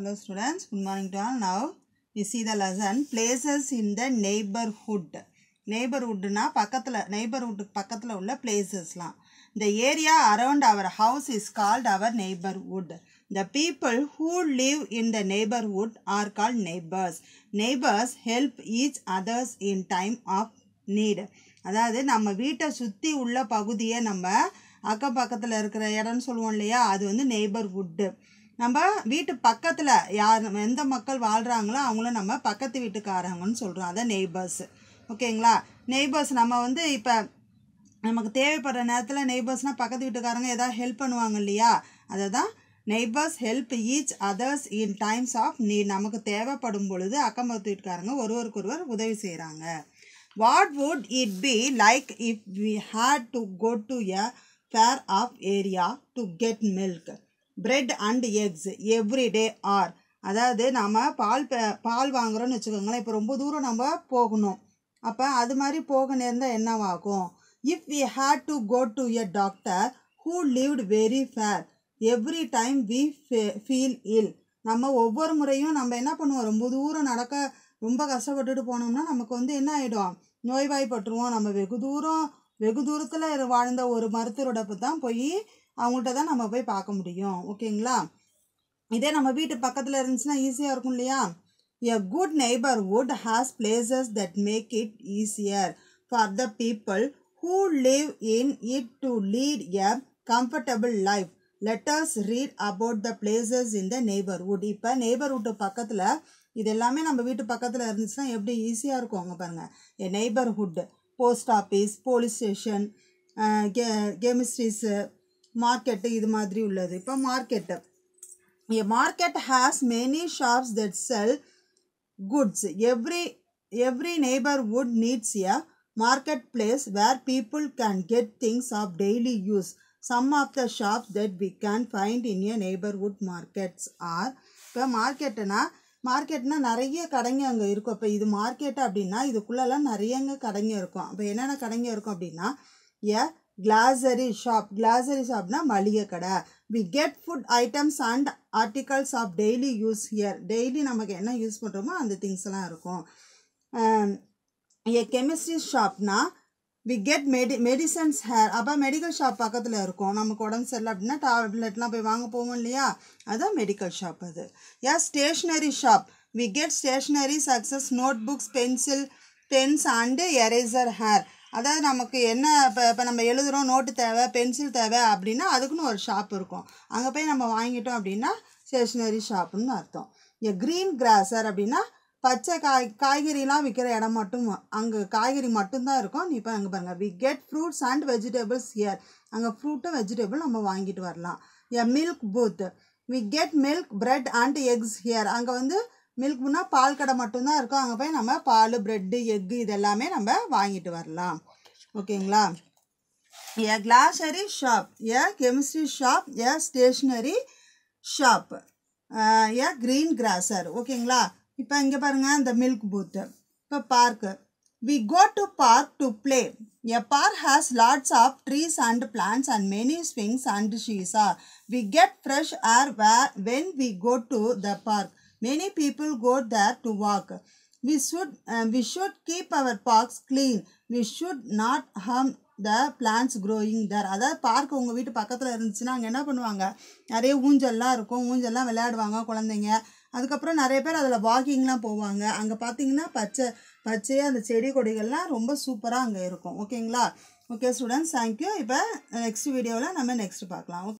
Hello students good morning to all. Now we see the lesson places in the neighborhood. நெய்பர்ஹுட்னா பக்கத்தில் நெய்பர்ஹுட்டுக்கு பக்கத்தில் உள்ள பிளேசஸ்லாம் the area around our house is called our neighbourhood the people who live in the neighbourhood are called neighbours neighbours help each others in time of need அதாவது நம்ம வீட்டை சுற்றி உள்ள பகுதியை நம்ம அக்கம் பக்கத்தில் இருக்கிற இடம்னு சொல்லுவோம் இல்லையா அது வந்து நெய்பர்ஹுட்டு நம்ம வீட்டு பக்கத்தில் யார் எந்த மக்கள் வாழ்கிறாங்களோ அவங்கள நம்ம பக்கத்து வீட்டுக்காரங்கன்னு சொல்கிறோம் அதான் நெய்பர்ஸ் ஓகேங்களா நெய்பர்ஸ் நம்ம வந்து இப்போ நமக்கு தேவைப்படுற நேரத்தில் நெய்பர்ஸ்னால் பக்கத்து வீட்டுக்காரங்க எதாவது ஹெல்ப் பண்ணுவாங்க இல்லையா அதை தான் neighbours help each others in times of need நமக்கு தேவைப்படும் பொழுது அக்கம்பத்து வீட்டுக்காரங்க வீட்டுக்காரங்க ஒருவருக்கொருவர் உதவி செய்கிறாங்க what would it be like if we had to go to a far off area to get milk bread and eggs everyday or அதாவது நாம் பால் பால் வாங்குகிறோன்னு வச்சுக்கோங்களேன் இப்போ ரொம்ப தூரம் நம்ம போகணும் அப்போ அது மாதிரி போக நேர்ந்தால் என்னவாகும் if we had to go to a doctor who lived very far every time we feel ill நம்ம ஒவ்வொரு முறையும் நம்ம என்ன பண்ணுவோம் ரொம்ப தூரம் நடக்க ரொம்ப கஷ்டப்பட்டுட்டு போனோம்னா நமக்கு வந்து என்ன ஆகிடும் நோய்வாய்ப்பட்டுருவோம் நம்ம வெகு தூரம் வெகு தூரத்தில் வாழ்ந்த ஒரு மருத்துவரோட தான் போய் அவங்கள்ட்ட தான் நம்ம போய் பார்க்க முடியும் ஓகேங்களா இதே நம்ம வீட்டு பக்கத்தில் இருந்துச்சுன்னா ஈஸியாக இருக்கும் இல்லையா a good neighbourhood has places that make it easier for the people who live in it to lead a comfortable life let's read about the places in the neighbourhood இப்போ நெய்பர்வுட் பக்கத்தில் இது எல்லாமே நம்ம வீட்டு பக்கத்தில் இருந்துச்சுன்னா எப்படி ஈஸியாக இருக்கும் அங்கே பாருங்கள் என் neighbourhood post office police station chemists market இது மாதிரி உள்ளது இப்போ market a market has many shops that sell goods every every neighbourhood needs a market place where people can get things of daily use some of the shop that we can find in a neighborhood markets are இப்போ மார்க்கெட்டுனா மார்க்கெட்னால் நிறைய கடைங்க அங்கே இருக்கும் இப்போ இது market அப்படின்னா இதுக்குள்ளெல்லாம் நிறையங்க கடைங்க இருக்கும் அப்போ என்னென்ன கடைங்க இருக்கும் அப்படின்னா ஏ கிளாசரி ஷாப் கிளாசரி ஷாப்னா மளிகை கடை we get food items and articles of daily use here daily நமக்கு என்ன யூஸ் பண்ணுறோமோ அந்த திங்ஸ் எல்லாம் இருக்கும் ஏ கெமிஸ்ட்ரி ஷாப்னா we get medi medicines here அப்போ மெடிக்கல் ஷாப் பக்கத்தில் இருக்கும் நமக்கு உடம்பு சரியில்லை அப்படின்னா டேப்லெட்லாம் போய் வாங்க போவோம் இல்லையா அதுதான் மெடிக்கல் ஷாப் அது a stationery shop we get stationery சக்ஸஸ் notebooks pencil pens and eraser here அதாவது நமக்கு என்ன இப்போ இப்போ நம்ம எழுதுகிறோம் நோட்டு தேவை பென்சில் தேவை அப்படின்னா அதுக்குன்னு ஒரு ஷாப் இருக்கும் அங்கே போய் நம்ம வாங்கிட்டோம் அப்படின்னா ஸ்டேஷ்னரி ஷாப்புன்னு அர்த்தம் இங்கே க்ரீன் கிராஸர் அப்படின்னா பச்சை காய் காய்கறிலாம் விற்கிற இடம் மட்டும் அங்கே காய்கறி மட்டும்தான் இருக்கும் நீ இப்போ அங்கே பாருங்கள் we get fruits and vegetables here அங்கே ஃப்ரூட்டும் வெஜிடபிள் நம்ம வாங்கிட்டு வரலாம் a milk booth we get milk bread and eggs here அங்கே வந்து மில்க் முன்னா பால் கடை மட்டும்தான் இருக்கும் அங்கே போய் நம்ம பால் ப்ரெட்டு எக்கு இதெல்லாமே நம்ம வாங்கிட்டு வரலாம் ஓகேங்களா a grocery shop a chemistry shop a stationery shop a green grocer ஓகேங்களா இப்போ இங்கே பாருங்கள் இந்த மில்க் பூத்து இப்போ park we go to park to play a park has lots of trees and plants and many swings and seesaw we get fresh air way when we go to the park Many people go there to walk. We should, uh, we should keep our parks clean. We should not harm the plants growing there அதாவது park உங்கள் வீட்டு பக்கத்தில் இருந்துச்சுன்னா அங்கே என்ன பண்ணுவாங்க நிறைய ஊஞ்சல்லாம் இருக்கும் ஊஞ்சல்லாம் விளையாடுவாங்க குழந்தைங்க அதுக்கப்புறம் நிறைய பேர் அதில் வாக்கிங்லாம் போவாங்க அங்கே பார்த்தீங்கன்னா பச்சை பச்சையாக அந்த செடி கொடிகள்லாம் ரொம்ப சூப்பராக அங்கே இருக்கும் ஓகேங்களா ஓகே ஸ்டூடெண்ட்ஸ் தேங்க்யூ இப்போ நெக்ஸ்ட் வீடியோவில் நம்ம நெக்ஸ்ட் பார்க்கலாம்